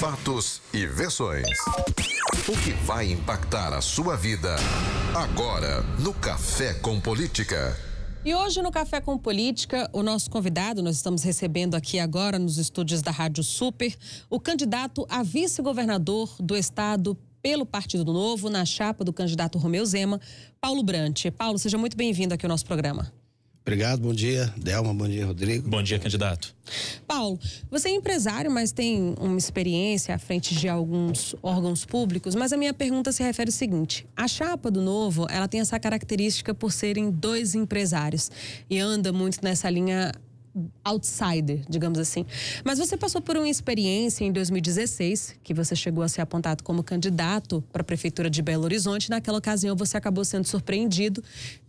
fatos e versões. O que vai impactar a sua vida agora no Café com Política. E hoje no Café com Política, o nosso convidado, nós estamos recebendo aqui agora nos estúdios da Rádio Super, o candidato a vice-governador do estado pelo Partido Novo, na chapa do candidato Romeu Zema, Paulo Brante. Paulo, seja muito bem-vindo aqui ao nosso programa. Obrigado, bom dia, Delma, bom dia, Rodrigo. Bom dia, candidato. Paulo, você é empresário, mas tem uma experiência à frente de alguns órgãos públicos, mas a minha pergunta se refere ao seguinte: a chapa do Novo, ela tem essa característica por serem dois empresários e anda muito nessa linha outsider, digamos assim. Mas você passou por uma experiência em 2016, que você chegou a ser apontado como candidato para a prefeitura de Belo Horizonte. Naquela ocasião, você acabou sendo surpreendido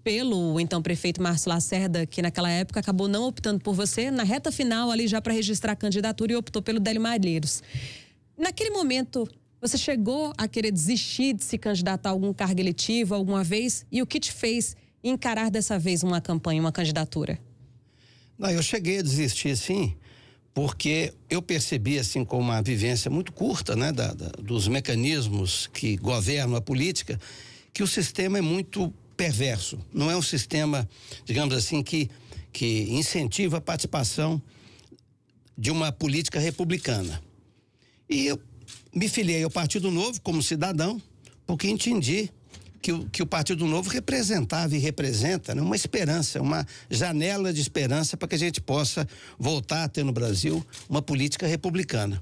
pelo então prefeito Márcio Lacerda, que naquela época acabou não optando por você na reta final ali já para registrar a candidatura e optou pelo Délio Malheiros. Naquele momento, você chegou a querer desistir de se candidatar a algum cargo eletivo alguma vez? E o que te fez encarar dessa vez uma campanha, uma candidatura? Não, eu cheguei a desistir, sim, porque eu percebi, assim, com uma vivência muito curta, né, da, da, dos mecanismos que governam a política, que o sistema é muito perverso. Não é um sistema, digamos assim, que, que incentiva a participação de uma política republicana. E eu me filiei ao Partido Novo como cidadão, porque entendi que o, que o Partido Novo representava e representa, né? uma esperança, uma janela de esperança para que a gente possa voltar a ter no Brasil uma política republicana.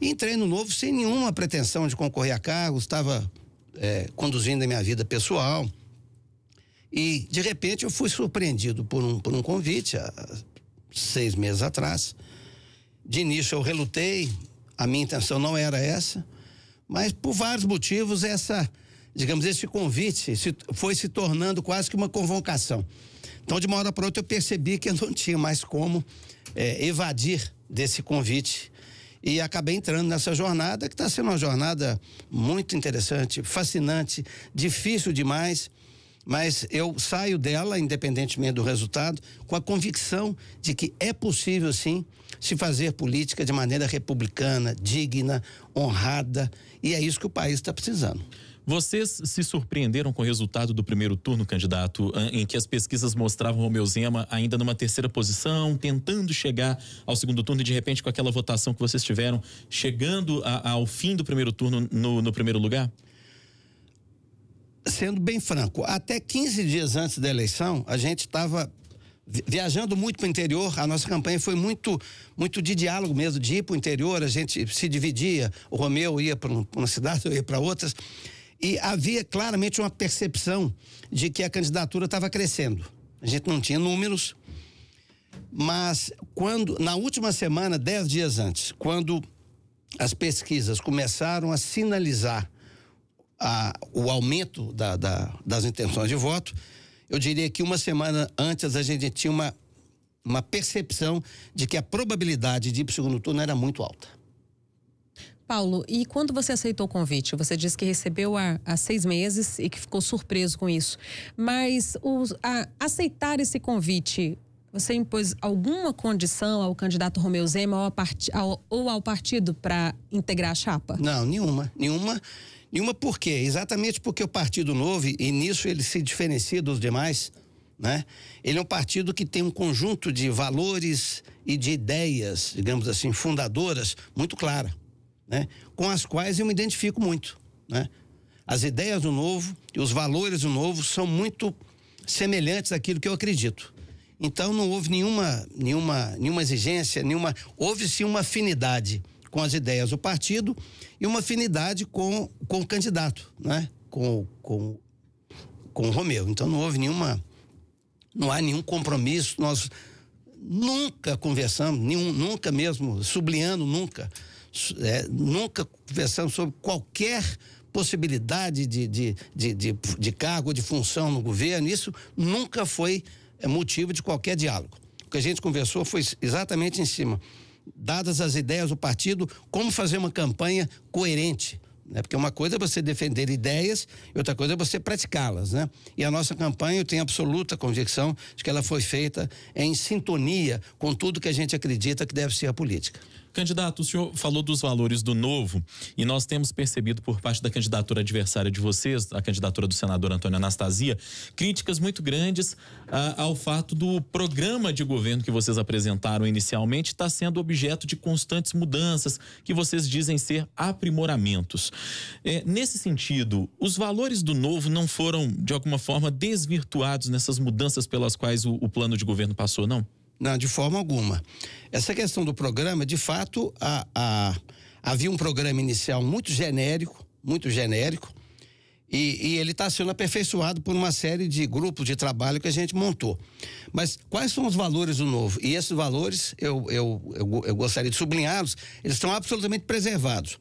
E entrei no Novo sem nenhuma pretensão de concorrer a cargos, estava é, conduzindo a minha vida pessoal. E, de repente, eu fui surpreendido por um, por um convite, há seis meses atrás. De início, eu relutei, a minha intenção não era essa, mas, por vários motivos, essa digamos, esse convite se, foi se tornando quase que uma convocação. Então, de uma hora para outra, eu percebi que eu não tinha mais como é, evadir desse convite e acabei entrando nessa jornada que está sendo uma jornada muito interessante, fascinante, difícil demais, mas eu saio dela, independentemente do resultado, com a convicção de que é possível sim se fazer política de maneira republicana, digna, honrada, e é isso que o país está precisando. Vocês se surpreenderam com o resultado do primeiro turno, candidato, ah, em que as pesquisas mostravam o Romeu Zema ainda numa terceira posição, tentando chegar ao segundo turno e de repente com aquela votação que vocês tiveram, chegando a, ao fim do primeiro turno no, no primeiro lugar? Sendo bem franco, até 15 dias antes da eleição, a gente estava viajando muito para o interior, a nossa campanha foi muito muito de diálogo mesmo, de ir para o interior, a gente se dividia, o Romeu ia para uma cidade, eu ia para outras. E havia claramente uma percepção de que a candidatura estava crescendo. A gente não tinha números, mas quando na última semana, dez dias antes, quando as pesquisas começaram a sinalizar a, o aumento da, da, das intenções de voto, eu diria que uma semana antes a gente tinha uma, uma percepção de que a probabilidade de ir para o segundo turno era muito alta. Paulo, e quando você aceitou o convite? Você disse que recebeu há, há seis meses e que ficou surpreso com isso. Mas o, a, aceitar esse convite, você impôs alguma condição ao candidato Romeu Zema ou ao, part, ao, ou ao partido para integrar a chapa? Não, nenhuma. Nenhuma. Nenhuma por quê? Exatamente porque o Partido Novo, e nisso ele se diferencia dos demais, né? Ele é um partido que tem um conjunto de valores e de ideias, digamos assim, fundadoras, muito clara né? com as quais eu me identifico muito. Né? As ideias do novo e os valores do novo são muito semelhantes àquilo que eu acredito. Então não houve nenhuma, nenhuma, nenhuma exigência, nenhuma. Houve sim uma afinidade com as ideias do partido e uma afinidade com, com o candidato, né? com, com, com o Romeu. Então não houve nenhuma. Não há nenhum compromisso. Nós nunca conversamos, nenhum, nunca mesmo, sublinhando nunca é, nunca conversamos sobre qualquer possibilidade de, de, de, de, de cargo, de função no governo, isso nunca foi é, motivo de qualquer diálogo. O que a gente conversou foi exatamente em cima dadas as ideias do partido, como fazer uma campanha coerente, né? Porque uma coisa é você defender ideias e outra coisa é você praticá-las, né? E a nossa campanha eu tenho absoluta convicção de que ela foi feita em sintonia com tudo que a gente acredita que deve ser a política. Candidato, o senhor falou dos valores do novo e nós temos percebido por parte da candidatura adversária de vocês, a candidatura do senador Antônio Anastasia, críticas muito grandes ah, ao fato do programa de governo que vocês apresentaram inicialmente estar tá sendo objeto de constantes mudanças que vocês dizem ser aprimoramentos. É, nesse sentido, os valores do novo não foram, de alguma forma, desvirtuados nessas mudanças pelas quais o, o plano de governo passou, não? Não, de forma alguma. Essa questão do programa, de fato, a, a, havia um programa inicial muito genérico, muito genérico, e, e ele está sendo aperfeiçoado por uma série de grupos de trabalho que a gente montou. Mas quais são os valores do novo? E esses valores, eu, eu, eu, eu gostaria de sublinhá-los, eles estão absolutamente preservados.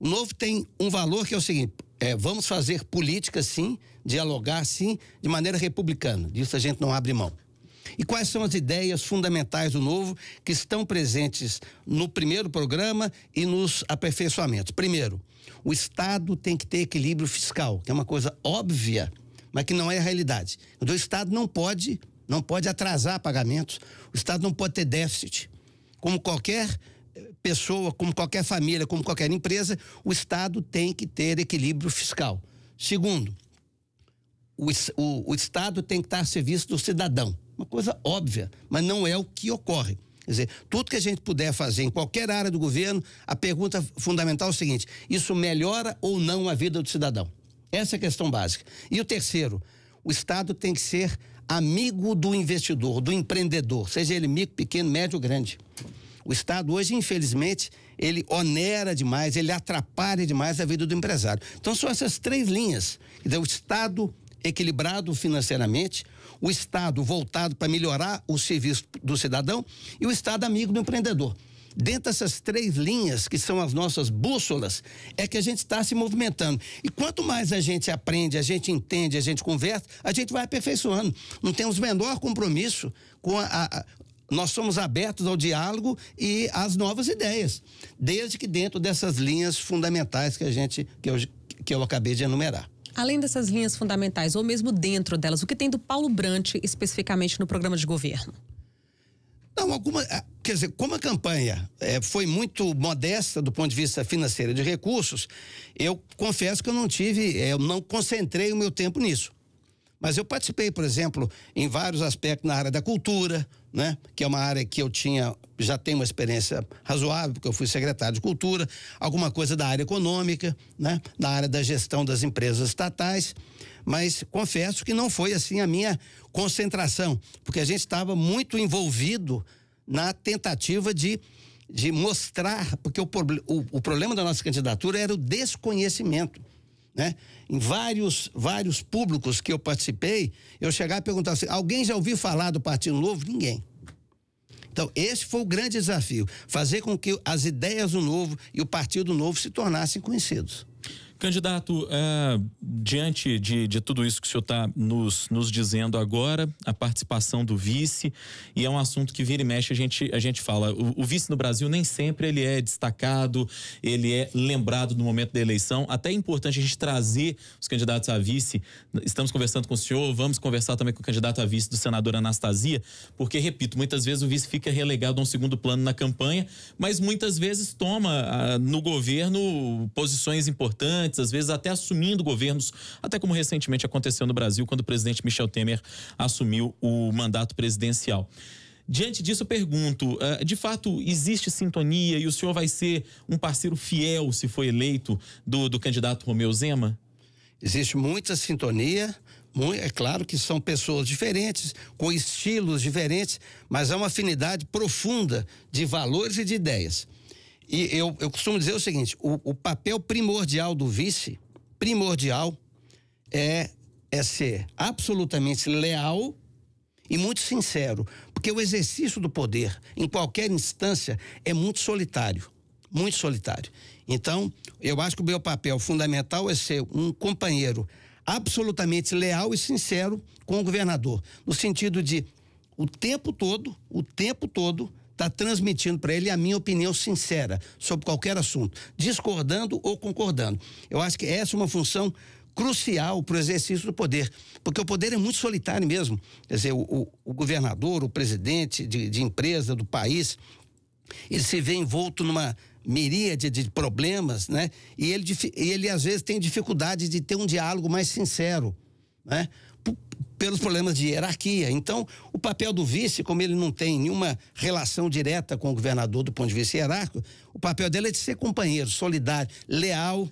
O novo tem um valor que é o seguinte: é, vamos fazer política, sim, dialogar, sim, de maneira republicana. Disso a gente não abre mão. E quais são as ideias fundamentais do novo que estão presentes no primeiro programa e nos aperfeiçoamentos? Primeiro, o Estado tem que ter equilíbrio fiscal, que é uma coisa óbvia, mas que não é a realidade. Então, o Estado não pode, não pode atrasar pagamentos, o Estado não pode ter déficit. Como qualquer pessoa, como qualquer família, como qualquer empresa, o Estado tem que ter equilíbrio fiscal. Segundo, o, o, o Estado tem que estar a serviço do cidadão. Uma coisa óbvia, mas não é o que ocorre. Quer dizer, tudo que a gente puder fazer em qualquer área do governo, a pergunta fundamental é o seguinte: isso melhora ou não a vida do cidadão? Essa é a questão básica. E o terceiro, o Estado tem que ser amigo do investidor, do empreendedor, seja ele micro, pequeno, médio ou grande. O Estado hoje, infelizmente, ele onera demais, ele atrapalha demais a vida do empresário. Então são essas três linhas. Então, o Estado equilibrado financeiramente, o Estado voltado para melhorar o serviço do cidadão e o Estado amigo do empreendedor. Dentro dessas três linhas, que são as nossas bússolas, é que a gente está se movimentando. E quanto mais a gente aprende, a gente entende, a gente conversa, a gente vai aperfeiçoando. Não temos o menor compromisso com a, a, nós somos abertos ao diálogo e às novas ideias, desde que dentro dessas linhas fundamentais que a gente que eu, que eu acabei de enumerar. Além dessas linhas fundamentais, ou mesmo dentro delas, o que tem do Paulo Brant especificamente no programa de governo? Não, alguma. Ah, quer dizer, como a campanha é, foi muito modesta do ponto de vista financeiro de recursos, eu confesso que eu não tive, eh, eu não concentrei o meu tempo nisso. Mas eu participei, por exemplo, em vários aspectos na área da cultura, né? que é uma área que eu tinha, já tenho uma experiência razoável, porque eu fui secretário de cultura, alguma coisa da área econômica, né? na área da gestão das empresas estatais, mas confesso que não foi assim a minha concentração, porque a gente estava muito envolvido na tentativa de, de mostrar, porque o, o, o problema da nossa candidatura era o desconhecimento né? Em vários, vários públicos que eu participei, eu chegava e perguntava assim: alguém já ouviu falar do Partido Novo? Ninguém. Então, esse foi o grande desafio: fazer com que as ideias do novo e o Partido Novo se tornassem conhecidos. Candidato, é, diante de, de tudo isso que o senhor está nos, nos dizendo agora, a participação do vice, e é um assunto que vira e mexe, a gente, a gente fala. O, o vice no Brasil nem sempre ele é destacado, ele é lembrado no momento da eleição. Até é importante a gente trazer os candidatos a vice. Estamos conversando com o senhor, vamos conversar também com o candidato a vice do senador Anastasia, porque, repito, muitas vezes o vice fica relegado a um segundo plano na campanha, mas muitas vezes toma ah, no governo posições importantes governantes, às vezes até assumindo governos, até como recentemente aconteceu no Brasil, quando o presidente Michel Temer assumiu o mandato presidencial. Diante disso, eu pergunto: eh, de fato existe sintonia e o senhor vai ser um parceiro fiel, se for eleito, do, do candidato Romeu Zema? Existe muita sintonia. É claro que são pessoas diferentes, com estilos diferentes, mas há uma afinidade profunda de valores e de ideias. E eu, eu costumo dizer o seguinte: o, o papel primordial do vice, primordial, é, é ser absolutamente leal e muito sincero, porque o exercício do poder em qualquer instância é muito solitário, muito solitário. Então, eu acho que o meu papel fundamental é ser um companheiro absolutamente leal e sincero com o governador, no sentido de o tempo todo, o tempo todo está transmitindo para ele a minha opinião sincera sobre qualquer assunto, discordando ou concordando. Eu acho que essa é uma função crucial para o exercício do poder, porque o poder é muito solitário mesmo. Quer dizer, o, o, o governador, o presidente de, de empresa do país, ele se vê envolto numa miríade de problemas, né? E ele, ele às vezes tem dificuldade de ter um diálogo mais sincero, né? pelos problemas de hierarquia. Então, o papel do vice, como ele não tem nenhuma relação direta com o governador do ponto de vista hierárquico, o papel dele é de ser companheiro, solidário, leal,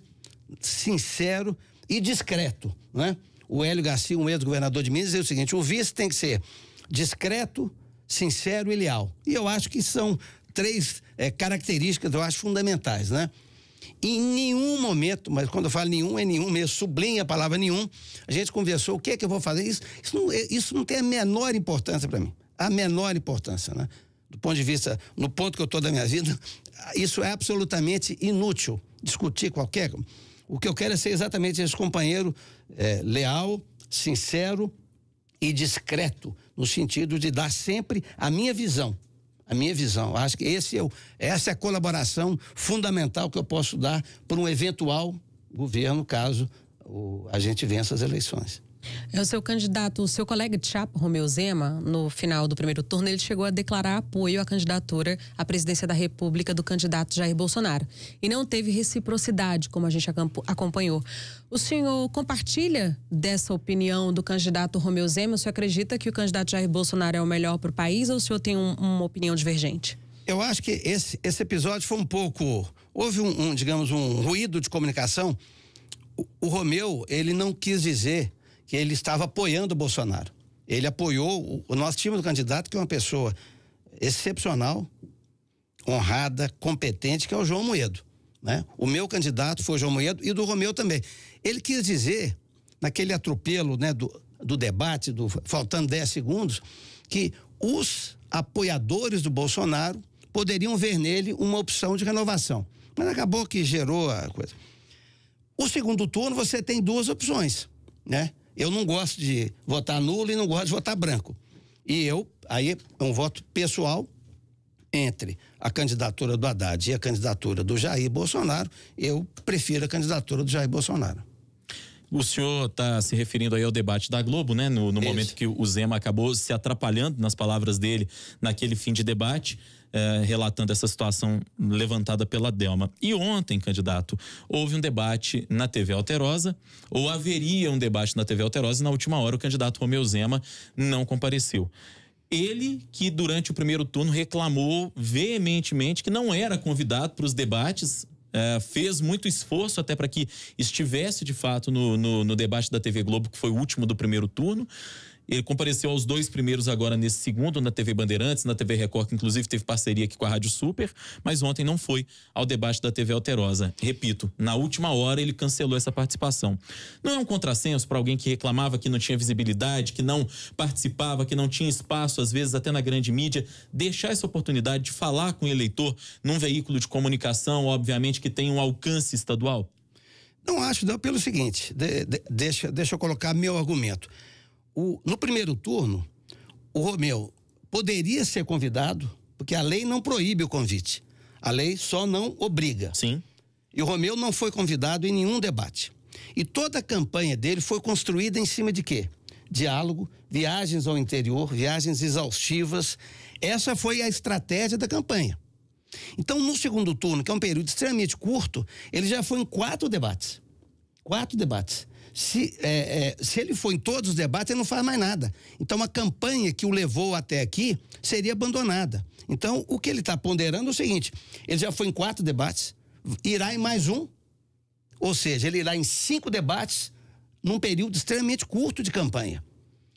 sincero e discreto. Né? O Hélio Garcia, um ex-governador de Minas, dizia o seguinte: o vice tem que ser discreto, sincero e leal. E eu acho que são três é, características, eu acho, fundamentais, né? em nenhum momento, mas quando eu falo nenhum, é nenhum mesmo, sublinha a palavra nenhum, a gente conversou, o que é que eu vou fazer? Isso, isso, não, é, isso não tem a menor importância para mim. A menor importância, né? Do ponto de vista, no ponto que eu estou da minha vida, isso é absolutamente inútil discutir qualquer. O que eu quero é ser exatamente esse companheiro é, leal, sincero e discreto, no sentido de dar sempre a minha visão a minha visão. Acho que esse é o, essa é a colaboração fundamental que eu posso dar para um eventual governo, caso o, a gente vença as eleições. É o seu candidato, o seu colega de chapa, Romeu Zema, no final do primeiro turno, ele chegou a declarar apoio à candidatura à presidência da República do candidato Jair Bolsonaro. E não teve reciprocidade, como a gente acompanhou. O senhor compartilha dessa opinião do candidato Romeu Zema? O senhor acredita que o candidato Jair Bolsonaro é o melhor para o país ou o senhor tem um, uma opinião divergente? Eu acho que esse, esse episódio foi um pouco. Houve um, um digamos, um ruído de comunicação. O, o Romeu, ele não quis dizer que ele estava apoiando o Bolsonaro. Ele apoiou, o, nós tínhamos um candidato que é uma pessoa excepcional, honrada, competente, que é o João Moedo. Né? O meu candidato foi o João Moedo e do Romeu também. Ele quis dizer, naquele atropelo né, do, do debate, do, faltando 10 segundos, que os apoiadores do Bolsonaro poderiam ver nele uma opção de renovação. Mas acabou que gerou a coisa. O segundo turno você tem duas opções, né? Eu não gosto de votar nulo e não gosto de votar branco. E eu, aí é um voto pessoal entre a candidatura do Haddad e a candidatura do Jair Bolsonaro, eu prefiro a candidatura do Jair Bolsonaro. O senhor está se referindo aí ao debate da Globo, né? No, no momento que o Zema acabou se atrapalhando, nas palavras dele, naquele fim de debate. É, relatando essa situação levantada pela Delma. E ontem, candidato, houve um debate na TV Alterosa, ou haveria um debate na TV Alterosa, e na última hora o candidato Romeu Zema não compareceu. Ele que durante o primeiro turno reclamou veementemente que não era convidado para os debates, é, fez muito esforço até para que estivesse de fato no, no, no, debate da TV Globo, que foi o último do primeiro turno. Ele compareceu aos dois primeiros agora nesse segundo, na TV Bandeirantes, na TV Record, que inclusive teve parceria aqui com a Rádio Super, mas ontem não foi ao debate da TV Alterosa. Repito, na última hora ele cancelou essa participação. Não é um contrassenso para alguém que reclamava que não tinha visibilidade, que não participava, que não tinha espaço, às vezes até na grande mídia, deixar essa oportunidade de falar com o eleitor num veículo de comunicação, obviamente, que tem um alcance estadual? Não acho, não, pelo seguinte, de, de, deixa, deixa eu colocar meu argumento o, no primeiro turno, o Romeu poderia ser convidado, porque a lei não proíbe o convite. A lei só não obriga. Sim. E o Romeu não foi convidado em nenhum debate. E toda a campanha dele foi construída em cima de quê? Diálogo, viagens ao interior, viagens exaustivas. Essa foi a estratégia da campanha. Então, no segundo turno, que é um período extremamente curto, ele já foi em quatro debates. Quatro debates se, é, é, se ele for em todos os debates, ele não faz mais nada. Então, a campanha que o levou até aqui seria abandonada. Então, o que ele está ponderando é o seguinte: ele já foi em quatro debates, irá em mais um, ou seja, ele irá em cinco debates num período extremamente curto de campanha.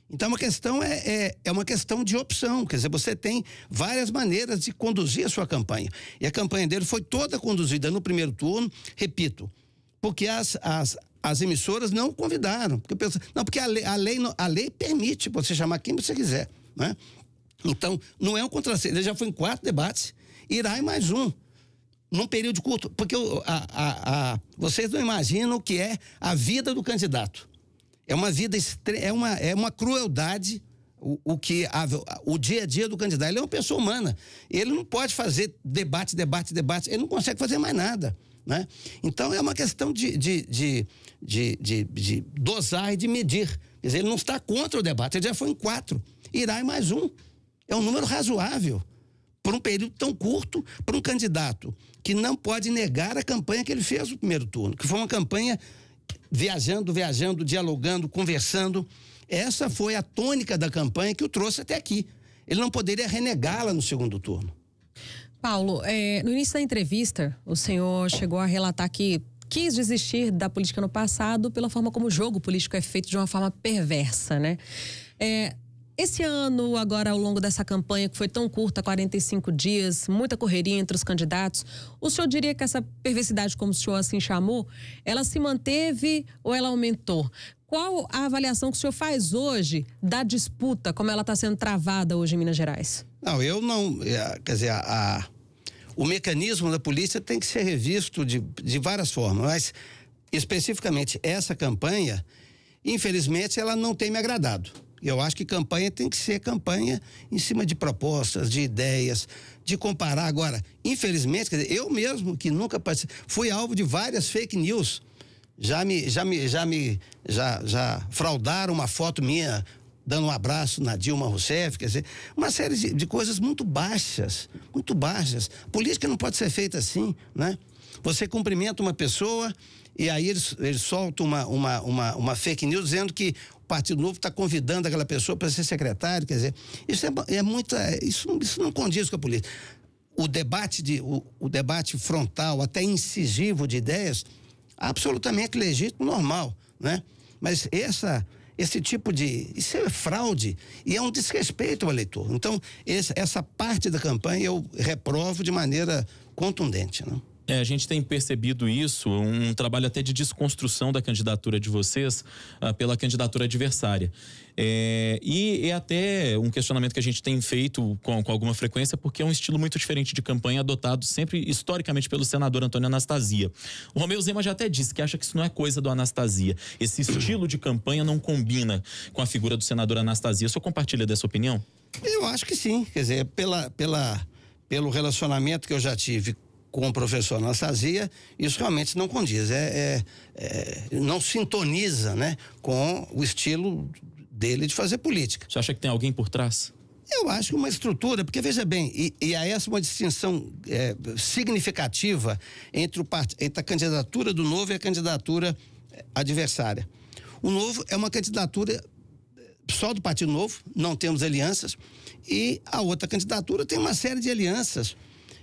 Então, é uma questão é, é, é, uma questão de opção. Quer dizer, você tem várias maneiras de conduzir a sua campanha. E a campanha dele foi toda conduzida no primeiro turno, repito, porque as, as, as emissoras não convidaram. Porque penso não, porque a lei, a lei, a lei permite você chamar quem você quiser. Né? Então, não é um contrassenso. Ele já foi em quatro debates, irá em mais um, num período curto. Porque a, a, a, vocês não imaginam o que é a vida do candidato. É uma vida, é uma, é uma crueldade o, o que a, o dia a dia do candidato. Ele é uma pessoa humana. Ele não pode fazer debate, debate, debate. Ele não consegue fazer mais nada. Né? Então é uma questão de, de, de, de, de, de dosar e de medir. Quer dizer, ele não está contra o debate, ele já foi em quatro. Irá em mais um. É um número razoável por um período tão curto, para um candidato que não pode negar a campanha que ele fez no primeiro turno, que foi uma campanha viajando, viajando, dialogando, conversando. Essa foi a tônica da campanha que o trouxe até aqui. Ele não poderia renegá-la no segundo turno. Paulo, é, no início da entrevista, o senhor chegou a relatar que quis desistir da política no passado pela forma como o jogo político é feito de uma forma perversa, né? É, esse ano, agora ao longo dessa campanha que foi tão curta, 45 dias, muita correria entre os candidatos, o senhor diria que essa perversidade, como o senhor assim chamou, ela se manteve ou ela aumentou? Qual a avaliação que o senhor faz hoje da disputa, como ela está sendo travada hoje em Minas Gerais? Não, eu não. É, quer dizer, a, o mecanismo da polícia tem que ser revisto de, de várias formas, mas especificamente essa campanha, infelizmente, ela não tem me agradado. Eu acho que campanha tem que ser campanha em cima de propostas, de ideias, de comparar. Agora, infelizmente, dizer, eu mesmo que nunca participei, fui alvo de várias fake news. Já me, já me, já me, já, já fraudaram uma foto minha dando um abraço na Dilma Rousseff, quer dizer, uma série de, de coisas muito baixas, muito baixas. Política não pode ser feita assim, né? Você cumprimenta uma pessoa e aí eles, eles soltam uma, uma, uma, uma fake news dizendo que o Partido Novo está convidando aquela pessoa para ser secretário, quer dizer, isso é, é muita, isso, isso não condiz com a política. O debate, de, o, o debate frontal, até incisivo de ideias, absolutamente legítimo, normal, né? Mas essa esse tipo de. Isso é fraude e é um desrespeito ao eleitor. Então, esse, essa parte da campanha eu reprovo de maneira contundente. Né? É, a gente tem percebido isso, um trabalho até de desconstrução da candidatura de vocês uh, pela candidatura adversária. É, e é até um questionamento que a gente tem feito com, com, alguma frequência, porque é um estilo muito diferente de campanha adotado sempre historicamente pelo senador Antônio Anastasia. O Romeu Zema já até disse que acha que isso não é coisa do Anastasia. Esse estilo de campanha não combina com a figura do senador Anastasia. O senhor compartilha dessa opinião? Eu acho que sim. Quer dizer, pela, pela, pelo relacionamento que eu já tive com o professor Anastasia, isso realmente não condiz, é, é, é, não sintoniza né, com o estilo dele de fazer política. Você acha que tem alguém por trás? Eu acho que uma estrutura, porque veja bem, e, e há essa é uma distinção é, significativa entre, o, entre a candidatura do Novo e a candidatura é, adversária. O Novo é uma candidatura é, só do Partido Novo, não temos alianças, e a outra candidatura tem uma série de alianças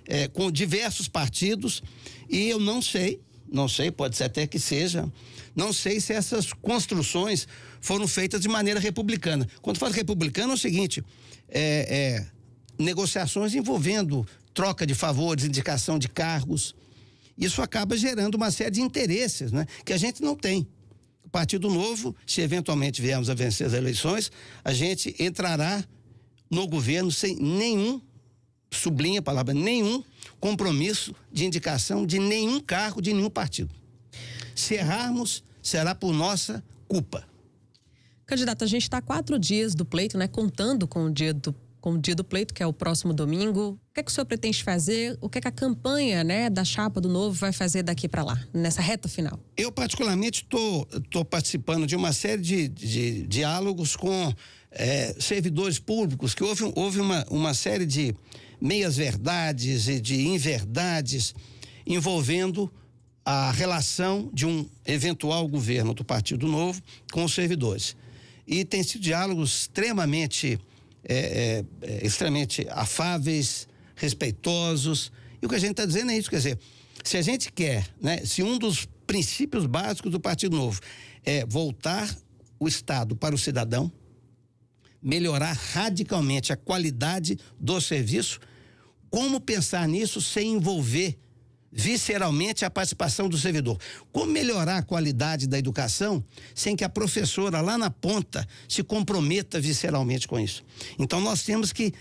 é, com diversos partidos e eu não sei, não sei, pode ser até que seja, não sei se essas construções foram feitas de maneira republicana. Quando falo republicana é o seguinte, é, é, negociações envolvendo troca de favores, indicação de cargos, isso acaba gerando uma série de interesses, né? Que a gente não tem. Partido Novo, se eventualmente viermos a vencer as eleições, a gente entrará no governo sem nenhum sublinha a palavra nenhum, compromisso de indicação de nenhum cargo de nenhum partido. Se errarmos, será por nossa culpa. Candidato, a gente está quatro dias do pleito, né? Contando com o dia do com o dia do pleito, que é o próximo domingo. O que, é que o senhor pretende fazer? O que, é que a campanha né, da Chapa do Novo vai fazer daqui para lá, nessa reta final? Eu, particularmente, estou tô, tô participando de uma série de, de diálogos com é, servidores públicos, que houve, houve uma, uma série de meias-verdades e de inverdades envolvendo a relação de um eventual governo do Partido Novo com os servidores. E tem sido diálogos extremamente, é, é, é extremamente afáveis, respeitosos. E o que a gente está dizendo é isso, quer dizer, se a gente quer, né, se um dos princípios básicos do Partido Novo é voltar o Estado para o cidadão, melhorar radicalmente a qualidade do serviço, como pensar nisso sem envolver visceralmente a participação do servidor. Como melhorar a qualidade da educação sem que a professora lá na ponta se comprometa visceralmente com isso? Então nós temos que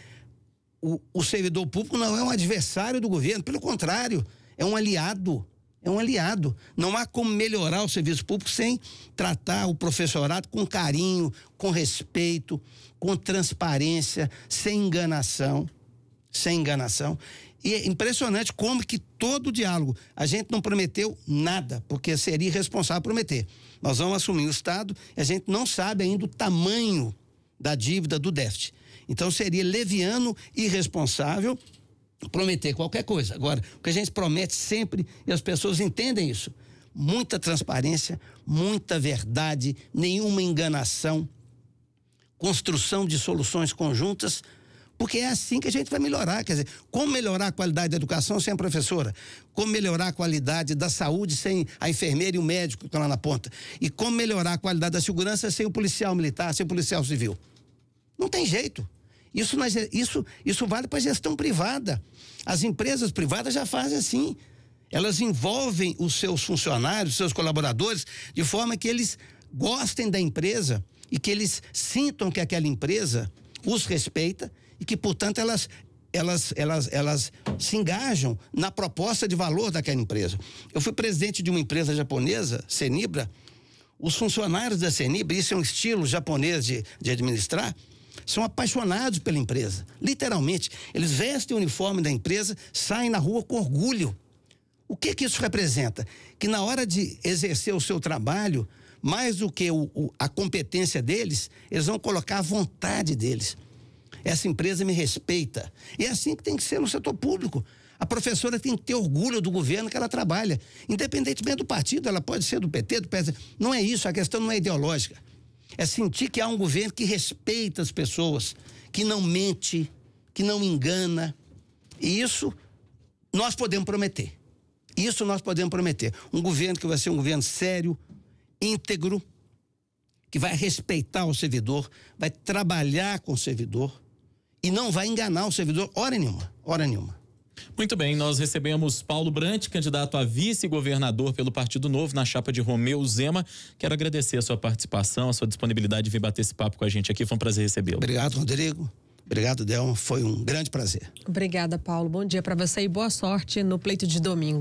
o, o servidor público não é um adversário do governo, pelo contrário, é um aliado. É um aliado. Não há como melhorar o serviço público sem tratar o professorado com carinho, com respeito, com transparência, sem enganação sem enganação. E é impressionante como que todo o diálogo, a gente não prometeu nada, porque seria irresponsável prometer. Nós vamos assumir o Estado, a gente não sabe ainda o tamanho da dívida do déficit. Então seria leviano, irresponsável prometer qualquer coisa. Agora, o que a gente promete sempre, e as pessoas entendem isso, muita transparência, muita verdade, nenhuma enganação, construção de soluções conjuntas porque é assim que a gente vai melhorar. Quer dizer, como melhorar a qualidade da educação sem a professora? Como melhorar a qualidade da saúde sem a enfermeira e o médico que estão lá na ponta? E como melhorar a qualidade da segurança sem o policial militar, sem o policial civil? Não tem jeito. Isso, é isso, isso vale para a gestão privada. As empresas privadas já fazem assim. Elas envolvem os seus funcionários, os seus colaboradores, de forma que eles gostem da empresa e que eles sintam que aquela empresa os respeita e que, portanto, elas elas, elas, elas se engajam na proposta de valor daquela empresa. Eu fui presidente de uma empresa japonesa, Senibra. Os funcionários da Senibra, isso é um estilo japonês de, de administrar, são apaixonados pela empresa. Literalmente, eles vestem o uniforme da empresa, saem na rua com orgulho. O que, que isso representa? Que na hora de exercer o seu trabalho, mais do que o, o, a competência deles, eles vão colocar a vontade deles. Essa empresa me respeita. E é assim que tem que ser no setor público. A professora tem que ter orgulho do governo que ela trabalha. Independentemente do partido, ela pode ser do PT, do PSD. Não é isso, a questão não é ideológica. É sentir que há um governo que respeita as pessoas, que não mente, que não engana. E isso nós podemos prometer. Isso nós podemos prometer. Um governo que vai ser um governo sério, íntegro, que vai respeitar o servidor, vai trabalhar com o servidor, e não vai enganar o servidor hora nenhuma, hora nenhuma. Muito bem, nós recebemos Paulo Brant, candidato a vice-governador pelo Partido Novo na chapa de Romeu Zema. Quero agradecer a sua participação, a sua disponibilidade de vir bater esse papo com a gente aqui. Foi um prazer recebê-lo. Obrigado, Rodrigo. Obrigado, Delma. Foi um grande prazer. Obrigada, Paulo. Bom dia para você e boa sorte no pleito de domingo.